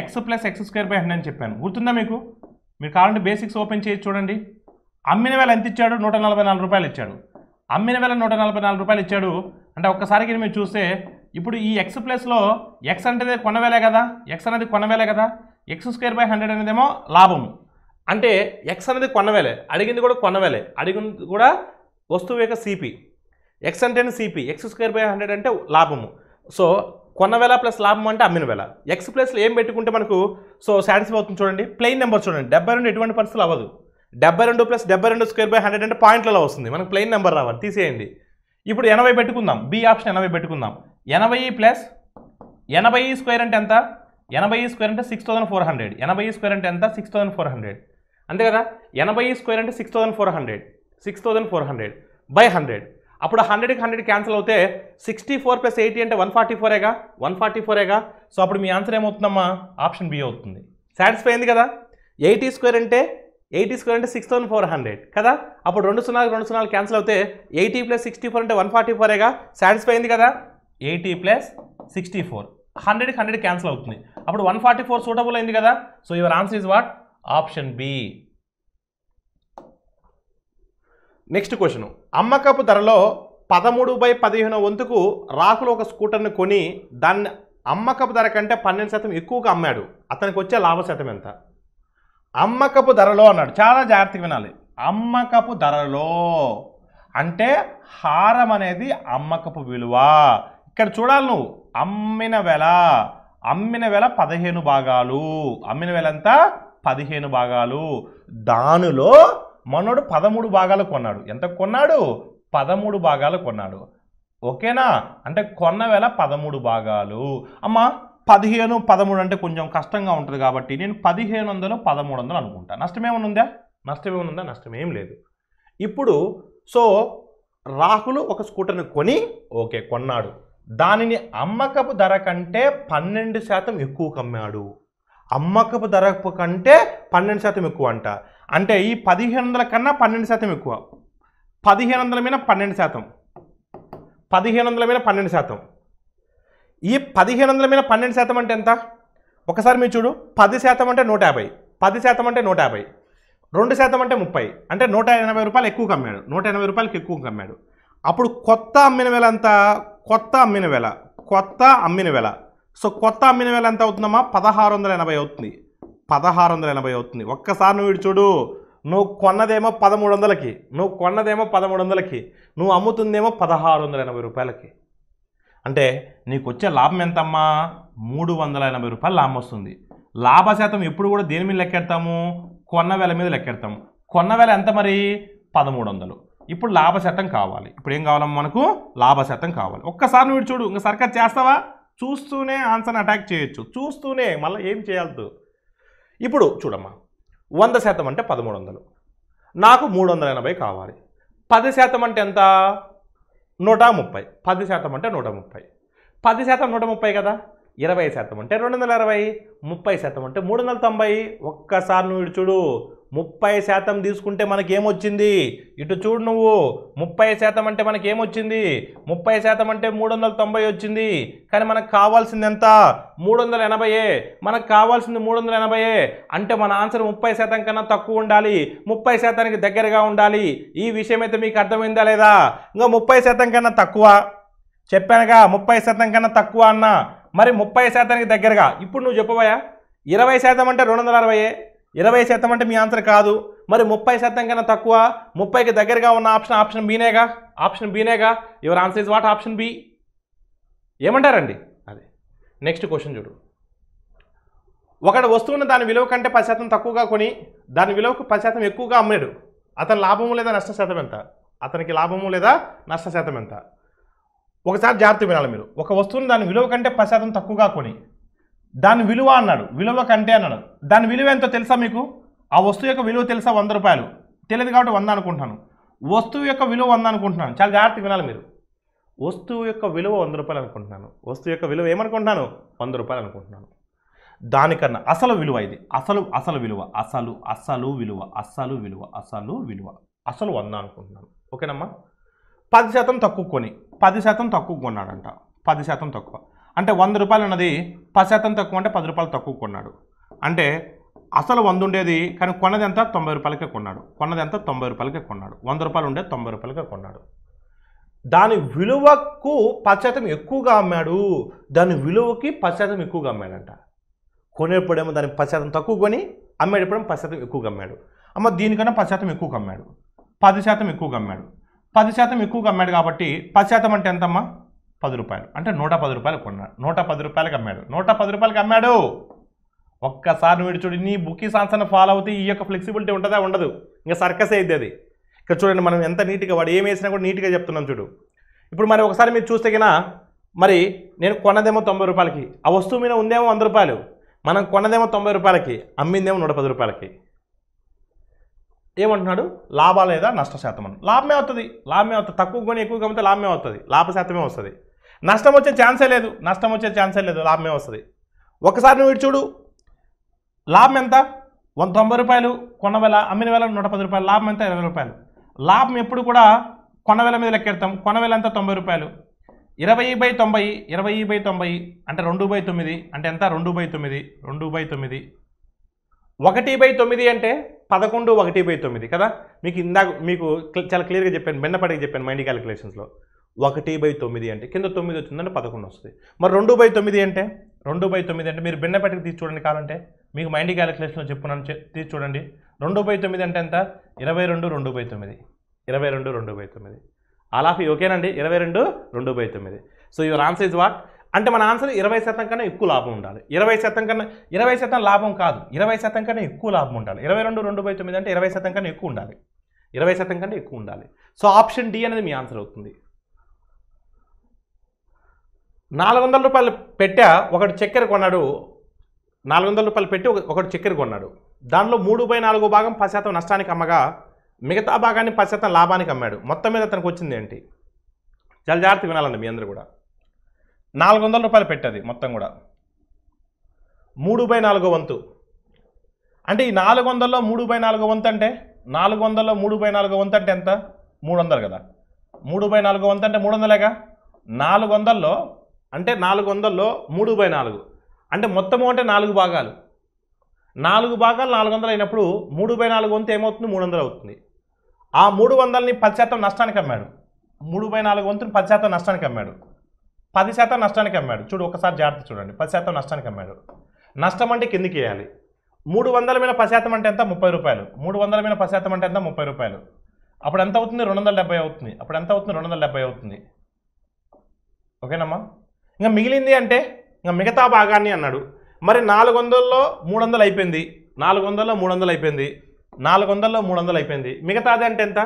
X plus X square by hundred అని చెప్పాను గుర్తుందా మీకు మీరు కావాలంటే బేసిక్స్ ఓపెన్ చేసి చూడండి అమ్మిన వేళ ఎంత ఇచ్చాడు నూట నలభై నాలుగు రూపాయలు ఇచ్చాడు అమ్మిన వేళ నూట నలభై నాలుగు రూపాయలు ఇచ్చాడు అంటే ఒక్కసారికి మీరు చూస్తే ఇప్పుడు ఈ ఎక్స్ ప్లస్లో ఎక్స్ అంటే కొనవేలే కదా ఎక్స్ అనేది కొనవేలే కదా ఎక్స్ స్క్వేర్ బై హండ్రెడ్ అనేదేమో లాభము అంటే ఎక్స్ అనేది కొనవేలే అడిగింది కూడా కొనవేలే అడిగింది కూడా వస్తువు యొక్క సిపి ఎక్స్ అంటే CP X square by hundred అంటే లాభము సో కొన్నవేళ ప్లస్ లాభం అంటే అమ్మిన వేళ ఎక్స్ ప్లస్లో ఏం పెట్టుకుంటే మనకు సో సాటిస్ఫై అవుతుంది చూడండి ప్లెయిన్ నెంబర్ చూడండి డెబ్బై రెండు ఎటువంటి పరిస్థితులు అవ్వదు డెబ్బై రెండు ప్లస్ డెబ్బై రెండు స్క్వేర్ బై హండ్రెడ్ అంటే పాయింట్లలో వస్తుంది మనకు ప్లెయిన్ నెంబర్ రావాలి తీసేయండి ఇప్పుడు ఎనభై పెట్టుకుందాం బి ఆప్షన్ ఎనభై పెట్టుకుందాం ఎనభై ప్లస్ ఎనభై స్క్వేర్ అంటే ఎంత ఎనభై స్క్వేర్ అంటే సిక్స్ థౌసండ్ ఫోర్ హండ్రెడ్ ఎనభై స్క్వేర్ అంటే ఎంత సిక్స్ థౌసండ్ ఫోర్ హండ్రెడ్ అంతే కదా ఎనభై స్క్వేర్ అంటే six thousand four hundred six thousand four hundred by hundred అప్పుడు హండ్రెడ్కి హండ్రెడ్ క్యాన్సిల్ అవుతే సిక్స్టీ ఫోర్ ప్లస్ ఎయిటీ అంటే వన్ ఫార్టీ ఫోరేగా వన్ ఫార్టీ ఫోరేగా సో అప్పుడు మీ ఆన్సర్ ఏమవుతుందమ్మా ఆప్షన్ బి అవుతుంది సాటిస్ఫై అయింది కదా ఎయిటీ స్క్వేర్ అంటే ఎయిటీ స్క్వేర్ అంటే సిక్స్ థౌసండ్ ఫోర్ హండ్రెడ్ కదా అప్పుడు రెండు సున్నాలు రెండు సున్నాలు క్యాన్సిల్ అవుతే ఎయిటీ ప్లస్ సిక్స్టీ ఫోర్ అంటే వన్ ఫార్టీ ఫోరేగా సాటిస్ఫై అయింది కదా ఎయిటీ ప్లస్ సిక్స్టీ ఫోర్ హండ్రెడ్కి హండ్రెడ్ క్యాన్సిల్ అవుతుంది అప్పుడు వన్ ఫార్టీ ఫోర్ సూటబుల్ అయింది కదా so your answer is what option B next question అమ్మకపు ధరలో పదమూడు బై పదిహేను వంతుకు రాహుల్ ఒక స్కూటర్ను కొని దాన్ని అమ్మకపు ధర కంటే పన్నెండు శాతం ఎక్కువగా అమ్మాడు అతనికి వచ్చే లాభ శాతం ఎంత అమ్మకపు ధరలో అన్నాడు చాలా జాగ్రత్తగా వినాలి అమ్మకపు ధరలో అంటే హారం అనేది అమ్మకపు విలువ ఇక్కడ చూడాలి నువ్వు అమ్మిన వెల అమ్మిన వెల పదిహేను భాగాలు అమ్మిన వెలంతా పదిహేను భాగాలు దానిలో మనోడు పదమూడు భాగాలు కొన్నాడు ఎంత కొన్నాడు పదమూడు భాగాలు కొన్నాడు ఓకేనా అంటే కొన్న వేళ పదమూడు భాగాలు అమ్మ పదిహేను పదమూడు అంటే కొంచెం కష్టంగా ఉంటుంది కాబట్టి నేను పదిహేను వందలు పదమూడు వందలు అనుకుంటాను నష్టమేమనుందా నష్టమేమనుందా నష్టమేం లేదు ఇప్పుడు సో రాహులు ఒక స్కూటర్ని కొని ఓకే కొన్నాడు దానిని అమ్మకపు ధర కంటే పన్నెండు శాతం ఎక్కువ కమ్మాడు అమ్మకపు ధరపు కంటే పన్నెండు శాతం ఎక్కువ అంట అంటే ఈ పదిహేను వందల కన్నా పన్నెండు శాతం ఎక్కువ పదిహేను వందల మీద పన్నెండు శాతం పదిహేను వందల మీద పన్నెండు శాతం ఈ పదిహేను వందల మీద పన్నెండు శాతం అంటే ఎంత ఒకసారి మీరు చూడు పది శాతం అంటే నూట యాభై పది శాతం అంటే నూట యాభై రెండు శాతం అంటే ముప్పై అంటే నూట ఎనభై రూపాయలు ఎక్కువ కమ్మాడు నూట ఎనభై రూపాయలకి ఎక్కువ కమ్మాడు అప్పుడు కొత్త అమ్మిన వెల అంతా కొత్త అమ్మిన వెల కొత్త అమ్మిన వెల సో కొత్త అమ్మిన వేల ఎంత అవుతుందమ్మా పదహారు వందల ఎనభై అవుతుంది పదహారు వందల ఎనభై అవుతుంది ఒక్కసారి నువ్వు ఇటు చూడు నువ్వు కొన్నదేమో పదమూడు వందలకి నువ్వు కొన్నదేమో పదమూడు వందలకి నువ్వు అమ్ముతుందేమో పదహారు వందల ఎనభై రూపాయలకి అంటే నీకు వచ్చే లాభం ఎంతమ్మా మూడు వందల ఎనభై రూపాయలు లాభం వస్తుంది లాభశాతం ఎప్పుడు కూడా దేని మీద లెక్కెడతాము కొన్న వేల మీద లెక్కెడతాము కొన్న వేల ఎంత మరి పదమూడు వందలు ఇప్పుడు లాభశాతం కావాలి ఇప్పుడు ఏం కావాలమ్మా మనకు లాభశాతం కావాలి ఒక్కసారి నువ్వు చూడు ఇంకా సర్కార్ చేస్తావా చూస్తూనే ఆన్సర్ని అటాక్ చేయొచ్చు చూస్తూనే మళ్ళీ ఏం చేయాలి ఇప్పుడు చూడమ్మా వంద శాతం అంటే పదమూడు వందలు నాకు మూడు వందల ఎనభై కావాలి పది శాతం అంటే ఎంత నూట ముప్పై పది శాతం అంటే నూట ముప్పై పది శాతం నూట ముప్పై కదా ఇరవై శాతం అంటే రెండు వందల ఇరవై ముప్పై శాతం అంటే మూడు వందల తొంభై ఒక్కసారి నువ్వు చూడు ముప్పై శాతం తీసుకుంటే మనకేమొచ్చింది ఇటు చూడు నువ్వు ముప్పై శాతం అంటే మనకేమొచ్చింది ముప్పై శాతం అంటే మూడు వందల తొంభై వచ్చింది కానీ మనకు కావాల్సింది ఎంత మూడు వందల ఎనభైయే మనకు కావాల్సింది మూడు వందల ఎనభైయే అంటే మన ఆన్సర్ ముప్పై శాతం కన్నా తక్కువ ఉండాలి ముప్పై శాతానికి దగ్గరగా ఉండాలి ఈ విషయం అయితే మీకు అర్థమైందా లేదా ఇంకా ముప్పై శాతం కన్నా తక్కువ చెప్పానుగా ముప్పై శాతం కన్నా తక్కువ అన్న మరి ముప్పై శాతానికి దగ్గరగా ఇప్పుడు నువ్వు చెప్పబోయా ఇరవై శాతం అంటే రెండు వందల అరవై ఇరవై శాతం అంటే మీ ఆన్సర్ కాదు మరి ముప్పై శాతం కన్నా తక్కువ ముప్పైకి దగ్గరగా ఉన్న ఆప్షన్ ఆప్షన్ బీనేగా ఆప్షన్ బీనేగా your answer is what option B ఏమంటారండి అదే నెక్స్ట్ క్వశ్చన్ చూడు ఒక వస్తువును దాని విలువ కంటే పది శాతం తక్కువగా కొని దాని విలువకు పది శాతం ఎక్కువగా అమ్మాడు అతని లాభము లేదా నష్ట శాతం ఎంత అతనికి లాభము లేదా నష్ట శాతం ఎంత ఒకసారి జాగ్రత్త వినాలి మీరు ఒక వస్తువును దాని విలువ కంటే పది శాతం తక్కువగా కొని దాని విలువ అన్నాడు విలువ కంటే అన్నాడు దాని విలువ ఎంతో తెలుసా మీకు ఆ వస్తువు యొక్క విలువ తెలుసా వంద రూపాయలు తెలియదు కాబట్టి వంద అనుకుంటున్నాను వస్తువు యొక్క విలువ వంద అనుకుంటున్నాను చాలా జాగ్రత్త వినాలి మీరు వస్తువు యొక్క విలువ వంద రూపాయలు అనుకుంటున్నాను వస్తువు యొక్క విలువ ఏమనుకుంటున్నాను వంద రూపాయలు అనుకుంటున్నాను దానికన్నా అసలు విలువ ఇది అసలు అసలు విలువ అసలు అసలు విలువ అసలు విలువ అసలు విలువ అసలు వంద అనుకుంటున్నాను ఓకేనమ్మా పది శాతం తక్కువ కొని పది శాతం తక్కువ కొన్నాడంట పది శాతం తక్కువ అంటే వంద రూపాయలు ఉన్నది పది శాతం తక్కువ అంటే పది రూపాయలు తక్కువ కొన్నాడు అంటే అసలు వంద ఉండేది కానీ కొన్నది ఎంత తొంభై రూపాయలకే కొన్నాడు కొన్నది ఎంత తొంభై రూపాయలకే కొన్నాడు వంద రూపాయలు ఉండే తొంభై రూపాయలకే కొన్నాడు దాని విలువకు పది శాతం ఎక్కువగా అమ్మాడు దాని విలువకి పది శాతం ఎక్కువగా అమ్మాడంట కొనేప్పుడేమో దాని పది శాతం తక్కువ కొని అమ్మేటప్పుడేమో పది శాతం ఎక్కువగా అమ్మాడు అమ్మ దీనికన్నా పది శాతం ఎక్కువగా అమ్మాడు పది శాతం ఎక్కువగా అమ్మాడు పది శాతం ఎక్కువగా అమ్మాడు కాబట్టి పది శాతం అంటే ఎంతమ్మా పది రూపాయలు అంటే నూట పది రూపాయలు కొన్నాడు నూట పది రూపాయలకి అమ్మాడు నూట పది రూపాయలకి అమ్మాడు ఒక్కసారి వీడు చూడు నీ బుకీ సాన్సన్ ఫాలో అవుతే ఈ యొక్క ఫ్లెక్సిబిలిటీ ఉంటుందా ఉండదు ఇంకా సర్కస్ అయింది అది ఇక్కడ చూడండి మనం ఎంత నీట్గా వాడు ఏం వేసినా కూడా నీట్గా చెప్తున్నాం చూడు ఇప్పుడు మరి ఒకసారి మీరు చూస్తే కన్నా మరి నేను కొన్నదేమో తొంభై రూపాయలకి ఆ వస్తువు మీద ఉందేమో వంద రూపాయలు మనం కొన్నదేమో తొంభై రూపాయలకి అమ్మిందేమో నూట పది రూపాయలకి ఏమంటున్నాడు లాభాలు లేదా నష్ట శాతం అని లాభమే అవుతుంది లాభమే అవుతుంది తక్కువ కొని ఎక్కువ కమ్మితే లాభమే అవుతుంది లాభ శాతమే వస్తుంది నష్టం వచ్చే ఛాన్సే లేదు నష్టం వచ్చే ఛాన్సే లేదు లాభమే వస్తుంది ఒకసారి నువ్వు చూడు లాభం ఎంత వంద తొంభై రూపాయలు కొన్న వేల అమ్మిన వేల నూట పది రూపాయలు లాభం ఎంత ఇరవై రూపాయలు లాభం ఎప్పుడు కూడా కొన్న వేల మీద లెక్కెడతాం కొన్న వేల ఎంత తొంభై రూపాయలు ఇరవై బై తొంభై ఇరవై బై తొంభై అంటే రెండు బై తొమ్మిది అంటే ఎంత రెండు బై తొమ్మిది రెండు బై తొమ్మిది ఒకటి బై తొమ్మిది అంటే పదకొండు ఒకటి బై తొమ్మిది కదా మీకు ఇందాక మీకు చాలా క్లియర్గా చెప్పాను బెన్నపడికి చెప్పాను మైండ్ క్యాలిక్యులేషన్స్లో ఒకటి బై తొమ్మిది అంటే కింద తొమ్మిది వచ్చిందంటే పదకొండు వస్తుంది మరి రెండు బై తొమ్మిది అంటే రెండు బై తొమ్మిది అంటే మీరు భిన్నపెట్టకి తీసి చూడండి కావాలంటే మీకు మైండ్ క్యాలిక్యులేషన్లో చెప్పున్నాను తీసి చూడండి రెండు బై తొమ్మిది అంటే ఎంత ఇరవై రెండు రెండు బై తొమ్మిది ఇరవై రెండు రెండు బై తొమ్మిది అలాఫీ ఓకేనండి ఇరవై రెండు రెండు బై తొమ్మిది so your answer is what అంటే మన ఆన్సర్ ఇరవై శాతం కన్నా ఎక్కువ లాభం ఉండాలి ఇరవై శాతం కన్నా ఇరవై శాతం లాభం కాదు ఇరవై శాతం కన్నా ఎక్కువ లాభం ఉండాలి ఇరవై రెండు రెండు బై తొమ్మిది అంటే ఇరవై శాతం కన్నా ఎక్కువ ఉండాలి ఇరవై శాతం కంటే ఎక్కువ ఉండాలి సో ఆప్షన్ డి అనేది మీ ఆన్సర్ అవుతుంది నాలుగు వందల రూపాయలు పెట్టా ఒకటి చక్కెర కొన్నాడు నాలుగు వందల రూపాయలు పెట్టి ఒకటి చక్కెర కొన్నాడు దానిలో మూడు బై నాలుగు భాగం పది శాతం నష్టానికి అమ్మగా మిగతా భాగాన్ని పది శాతం లాభానికి అమ్మాడు మొత్తం మీద అతనికి వచ్చింది ఏంటి చాలా జాగ్రత్త వినాలండి మీ అందరూ కూడా నాలుగు వందల రూపాయలు పెట్టేది మొత్తం కూడా మూడు బై నాలుగో వంతు అంటే ఈ నాలుగు వందల్లో మూడు బై నాలుగో వంతు అంటే నాలుగు వందల్లో మూడు బై నాలుగో వంతు అంటే ఎంత మూడు వందలు కదా మూడు బై నాలుగో వంతు అంటే మూడు వందలేగా నాలుగు వందల్లో అంటే నాలుగు వందల్లో మూడు బై నాలుగు అంటే మొత్తము అంటే నాలుగు భాగాలు నాలుగు భాగాలు నాలుగు వందలు అయినప్పుడు మూడు బై నాలుగు వంతు ఏమవుతుంది మూడు వందలు అవుతుంది ఆ మూడు వందలని పది శాతం నష్టానికి అమ్మాడు మూడు బై నాలుగు వంతుని పది శాతం నష్టానికి అమ్మాడు పది శాతం నష్టానికి అమ్మాడు చూడు ఒకసారి జాగ్రత్త చూడండి పది శాతం నష్టానికి అమ్మాడు నష్టం అంటే కిందికి వేయాలి మూడు వందల మీద పది శాతం అంటే ఎంత ముప్పై రూపాయలు మూడు వందల మీద పది శాతం అంటే ఎంత ముప్పై రూపాయలు అప్పుడు ఎంత అవుతుంది రెండు వందల డెబ్బై అవుతుంది అప్పుడు ఎంత అవుతుంది రెండు వందల డెబ్బై అవుతుంది ఓకేనమ్మా ఇంకా మిగిలింది అంటే ఇంకా మిగతా భాగాన్ని అన్నాడు మరి నాలుగు వందల్లో మూడు వందలు అయిపోయింది నాలుగు వందల్లో మూడు వందలు అయిపోయింది నాలుగు వందల్లో మూడు వందలు అయిపోయింది మిగతాది అంటే ఎంత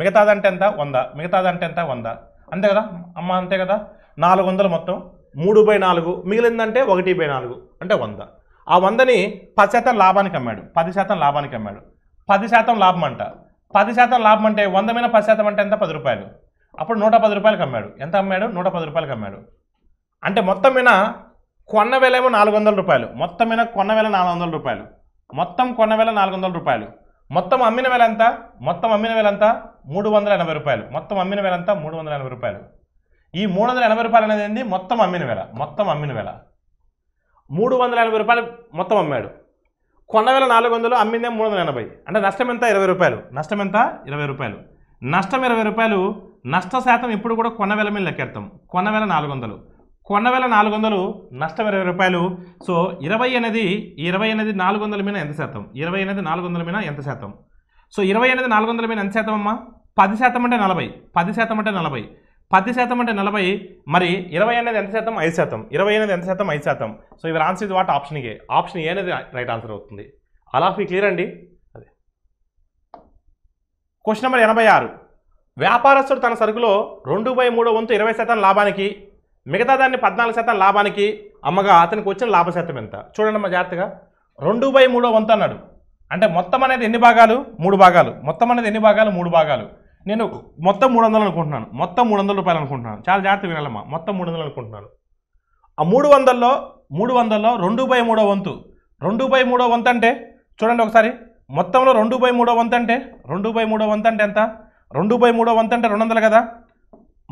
మిగతాది అంటే ఎంత వంద మిగతాది అంటే ఎంత వంద అంతే కదా అమ్మ అంతే కదా నాలుగు వందలు మొత్తం మూడు బై నాలుగు మిగిలిందంటే ఒకటి బై నాలుగు అంటే వంద ఆ వందని పది శాతం లాభానికి అమ్మాడు పది శాతం లాభానికి అమ్మాడు పది శాతం లాభం అంట పది శాతం లాభం అంటే వంద మీద పది శాతం అంటే ఎంత పది రూపాయలు అప్పుడు నూట పది రూపాయలకి అమ్మాడు ఎంత అమ్మాడు నూట పది రూపాయలకి అమ్మాడు అంటే మొత్తం మీద కొన్న వేల ఏమో నాలుగు వందల రూపాయలు మొత్తం మీద కొన్న వేల నాలుగు వందల రూపాయలు మొత్తం కొన్న వేల నాలుగు వందల రూపాయలు మొత్తం అమ్మిన వేల ఎంత మొత్తం అమ్మిన వేల ఎంత మూడు వందల ఎనభై రూపాయలు మొత్తం అమ్మిన వేల ఎంత మూడు వందల ఎనభై రూపాయలు ఈ మూడు వందల ఎనభై రూపాయలు అనేది ఏంటి మొత్తం అమ్మిన వేల మొత్తం అమ్మిన వేల మూడు వందల ఎనభై రూపాయలు మొత్తం అమ్మాడు కొన్న వేల నాలుగు వందలు అమ్మిందే మూడు వందల ఎనభై అంటే నష్టం ఎంత ఇరవై రూపాయలు నష్టం ఎంత ఇరవై రూపాయలు నష్టం ఇరవై రూపాయలు నష్ట శాతం ఇప్పుడు కూడా కొన్న వేల మీద లెక్కెడతాం కొన్న వేల నాలుగు వందలు కొన్న వేల నాలుగు వందలు నష్టం ఇరవై రూపాయలు సో ఇరవై అనేది ఇరవై అనేది నాలుగు వందల మీద ఎంత శాతం ఇరవై అనేది నాలుగు వందల మీద ఎంత శాతం సో ఇరవై అనేది నాలుగు వందల మీద ఎంత శాతం అమ్మా పది శాతం అంటే నలభై పది శాతం అంటే నలభై పది శాతం అంటే నలభై మరి ఇరవై అనేది ఎంత శాతం ఐదు శాతం ఇరవై అనేది ఎంత శాతం ఐదు శాతం సో ఇవి answer what option A option A అనేది రైట్ ఆన్సర్ అవుతుంది అలా ఫీ క్లియర్ అండి అదే క్వశ్చన్ నెంబర్ ఎనభై ఆరు వ్యాపారస్తుడు తన సరుకులో రెండు బై మూడో వంతు ఇరవై శాతం లాభానికి మిగతా దాన్ని పద్నాలుగు శాతం లాభానికి అమ్మగా అతనికి వచ్చిన లాభశాతం ఎంత చూడండి అమ్మ జాగ్రత్తగా రెండు బై మూడో వంతు అన్నాడు అంటే మొత్తం అనేది ఎన్ని భాగాలు మూడు భాగాలు మొత్తం అనేది ఎన్ని భాగాలు మూడు భాగాలు నేను మొత్తం మూడు వందలు అనుకుంటున్నాను మొత్తం మూడు వందల రూపాయలు అనుకుంటున్నాను చాలా జాగ్రత్త వినాలమ్మా మొత్తం మూడు వందలు అనుకుంటున్నాను ఆ మూడు వందల్లో మూడు వందల్లో రెండు బై మూడో వంతు రెండు బై మూడో వంతు అంటే చూడండి ఒకసారి మొత్తంలో రెండు బై మూడో వంతు అంటే రెండు బై మూడో వంతు అంటే ఎంత రెండు బై మూడో వంతు అంటే రెండు వందలు కదా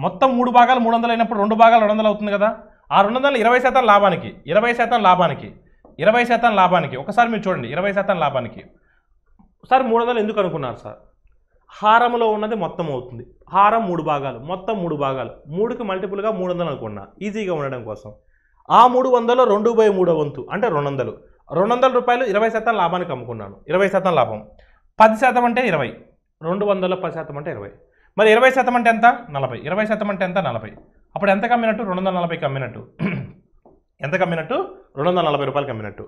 మొత్తం మూడు భాగాలు మూడు వందలు అయినప్పుడు రెండు భాగాలు రెండు వందలు అవుతుంది కదా ఆ రెండు వందలు ఇరవై శాతం లాభానికి ఇరవై శాతం లాభానికి ఇరవై శాతం లాభానికి ఒకసారి మీరు చూడండి ఇరవై శాతం లాభానికి సార్ మూడు వందలు ఎందుకు అనుకున్నారు సార్ హారంలో ఉన్నది మొత్తం అవుతుంది హారం మూడు భాగాలు మొత్తం మూడు భాగాలు మూడుకి మల్టిపుల్గా మూడు వందలు అనుకున్నా ఈజీగా ఉండడం కోసం ఆ మూడు వందలు రెండు బై మూడో వంతు అంటే రెండు వందలు రెండు వందల రూపాయలు ఇరవై శాతం లాభానికి అమ్ముకున్నాను ఇరవై శాతం లాభం పది శాతం అంటే ఇరవై రెండు వందల పది శాతం అంటే ఇరవై మరి ఇరవై శాతం అంటే ఎంత నలభై ఇరవై శాతం అంటే ఎంత నలభై అప్పుడు ఎంత కమ్మినట్టు రెండు వందల నలభైకి అమ్మినట్టు (clears throat) ఎంత కమ్మినట్టు రెండు వందల నలభై రూపాయలు అమ్మినట్టు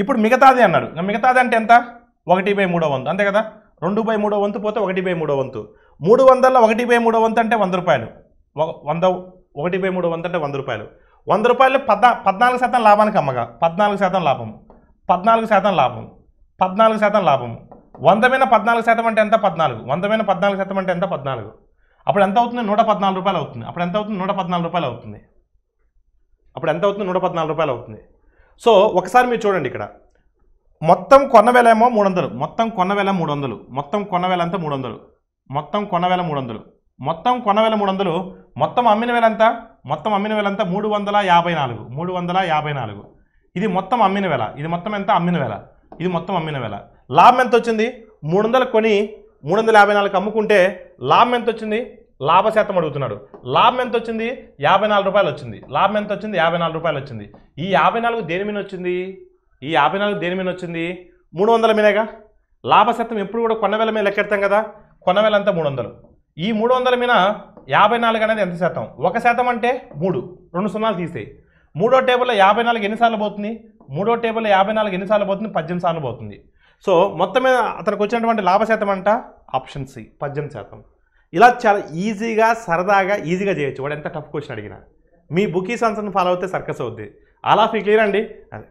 ఇప్పుడు మిగతాది అన్నాడు మిగతాది అంటే ఎంత ఒకటి బై మూడో వంతు అంతే కదా రెండు బై మూడో వంతు పోతే ఒకటి బై మూడో వంతు మూడు వందల ఒకటి బై మూడో వంతు అంటే వంద రూపాయలు వంద ఒకటి బై మూడో వంతు అంటే వంద రూపాయలు వంద రూపాయలు పద్నా పద్నాలుగు శాతం లాభానికి అమ్మగా పద్నాలుగు శాతం లాభం పద్నాలుగు శాతం లాభం పద్నాలుగు శాతం లాభం వంద మీద పద్నాలుగు శాతం అంటే ఎంత పద్నాలుగు వంద మీద పద్నాలుగు శాతం అంటే ఎంత పద్నాలుగు అప్పుడు ఎంత అవుతుంది నూట పద్నాలుగు రూపాయలు అవుతుంది అప్పుడు ఎంత అవుతుంది నూట పద్నాలుగు రూపాయలు అవుతుంది అప్పుడు ఎంత అవుతుంది నూట పద్నాలుగు రూపాయలు అవుతుంది సో ఒకసారి మీరు చూడండి ఇక్కడ మొత్తం వేల ఏమో మూడు వందలు మొత్తం వేల మూడు వందలు మొత్తం వేల అంతా మూడు వందలు మొత్తం కొన్నవేల మూడు వందలు మొత్తం కొన్నవేల మూడు వందలు మొత్తం అమ్మిన వేల ఎంత మొత్తం అమ్మిన వేల ఎంత మూడు వందల యాభై నాలుగు మూడు వందల యాభై నాలుగు ఇది మొత్తం అమ్మిన వేల ఇది మొత్తం ఎంత అమ్మిన వేల ఇది మొత్తం అమ్మిన వేళ లాభం ఎంత వచ్చింది మూడు వందలు కొని మూడు వందల యాభై నాలుగు అమ్ముకుంటే లాభం ఎంత వచ్చింది లాభ శాతం అడుగుతున్నాడు లాభం ఎంత వచ్చింది యాభై నాలుగు రూపాయలు వచ్చింది లాభం ఎంత వచ్చింది యాభై నాలుగు రూపాయలు వచ్చింది ఈ యాభై నాలుగు దేని మీద వచ్చింది ఈ యాభై నాలుగు దేని మీద వచ్చింది మూడు వందల మీదగా లాభ శాతం ఎప్పుడు కూడా కొన్నవేల మీద లెక్కెడతాం కదా కొన్నవేల అంతా మూడు వందలు ఈ మూడు వందల మీద యాభై నాలుగు అనేది ఎంత శాతం ఒక శాతం అంటే మూడు రెండు సున్నాలు తీసేయి మూడో టేబుల్లో యాభై నాలుగు ఎన్నిసార్లు పోతుంది మూడో టేబుల్ యాభై నాలుగు ఎన్నిసార్లు పోతుంది పద్దెనిమిది సార్లు పోతుంది సో మొత్తం మీద అతనికి వచ్చినటువంటి లాభశాతం అంట ఆప్షన్ సి పద్దెనిమిది శాతం ఇలా చాలా ఈజీగా సరదాగా ఈజీగా చేయొచ్చు వాడు ఎంత టఫ్ క్వశ్చన్ అడిగినా మీ బుకీ సన్సన్ ఫాలో అవుతే సర్కస్ అవుద్ది అలా ఫీ క్లియర్ అండి అదే